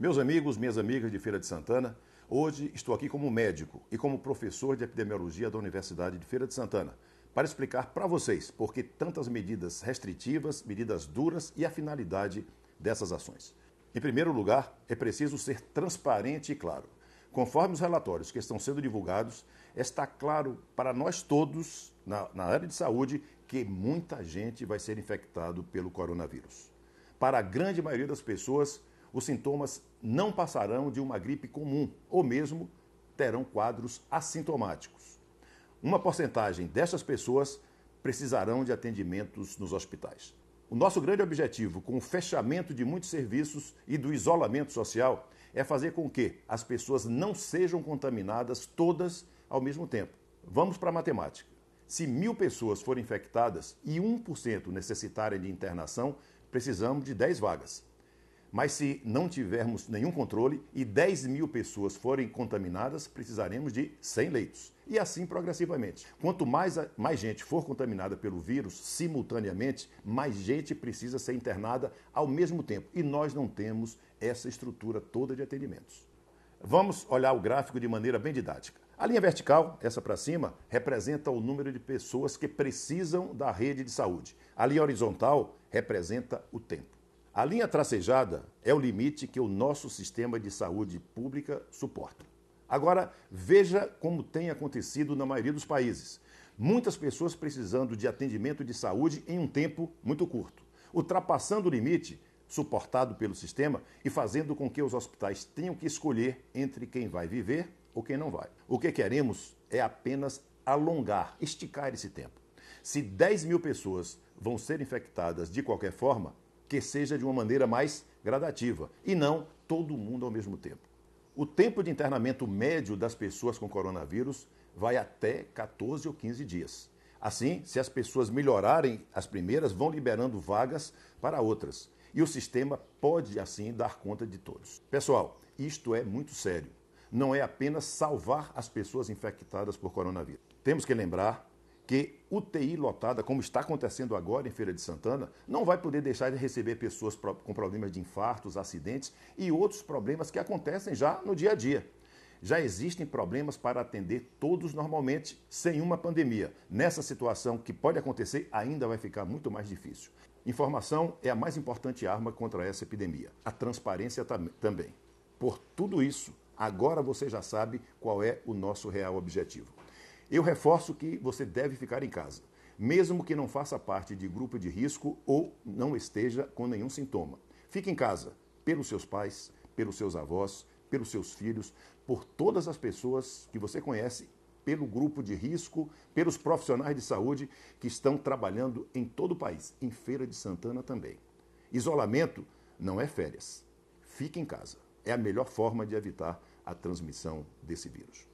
Meus amigos, minhas amigas de Feira de Santana, hoje estou aqui como médico e como professor de epidemiologia da Universidade de Feira de Santana para explicar para vocês por que tantas medidas restritivas, medidas duras e a finalidade dessas ações. Em primeiro lugar, é preciso ser transparente e claro. Conforme os relatórios que estão sendo divulgados, está claro para nós todos, na, na, área de saúde, que muita gente vai ser infectado pelo coronavírus. Para a grande maioria das pessoas, os sintomas não passarão de uma gripe comum ou mesmo terão quadros assintomáticos. Uma porcentagem dessas pessoas precisarão de atendimentos nos hospitais. O nosso grande objetivo com o fechamento de muitos serviços e do isolamento social é fazer com que as pessoas não sejam contaminadas todas ao mesmo tempo. Vamos para a matemática. Se mil pessoas forem infectadas e 1% necessitarem de internação, precisamos de 10 vagas. Mas se não tivermos nenhum controle e 10 mil pessoas forem contaminadas, precisaremos de 100 leitos. E assim progressivamente. Quanto mais, mais gente for contaminada pelo vírus simultaneamente, mais gente precisa ser internada ao mesmo tempo. E nós não temos essa estrutura toda de atendimentos. Vamos olhar o gráfico de maneira bem didática. A linha vertical, essa para cima, representa o número de pessoas que precisam da rede de saúde. A linha horizontal representa o tempo. A linha tracejada é o limite que o nosso sistema de saúde pública suporta. Agora, veja como tem acontecido na maioria dos países. Muitas pessoas precisando de atendimento de saúde em um tempo muito curto, ultrapassando o limite suportado pelo sistema e fazendo com que os hospitais tenham que escolher entre quem vai viver ou quem não vai. O que queremos é apenas alongar, esticar esse tempo. Se 10 mil pessoas vão ser infectadas de qualquer forma, que seja de uma maneira mais gradativa e não todo mundo ao mesmo tempo. O tempo de internamento médio das pessoas com coronavírus vai até 14 ou 15 dias. Assim, se as pessoas melhorarem as primeiras, vão liberando vagas para outras. E o sistema pode, assim, dar conta de todos. Pessoal, isto é muito sério. Não é apenas salvar as pessoas infectadas por coronavírus. Temos que lembrar que UTI lotada, como está acontecendo agora em Feira de Santana, não vai poder deixar de receber pessoas com problemas de infartos, acidentes e outros problemas que acontecem já no dia a dia. Já existem problemas para atender todos normalmente, sem uma pandemia. Nessa situação que pode acontecer, ainda vai ficar muito mais difícil. Informação é a mais importante arma contra essa epidemia. A transparência tam também. Por tudo isso, agora você já sabe qual é o nosso real objetivo. Eu reforço que você deve ficar em casa, mesmo que não faça parte de grupo de risco ou não esteja com nenhum sintoma. Fique em casa, pelos seus pais, pelos seus avós, pelos seus filhos, por todas as pessoas que você conhece, pelo grupo de risco, pelos profissionais de saúde que estão trabalhando em todo o país, em Feira de Santana também. Isolamento não é férias. Fique em casa. É a melhor forma de evitar a transmissão desse vírus.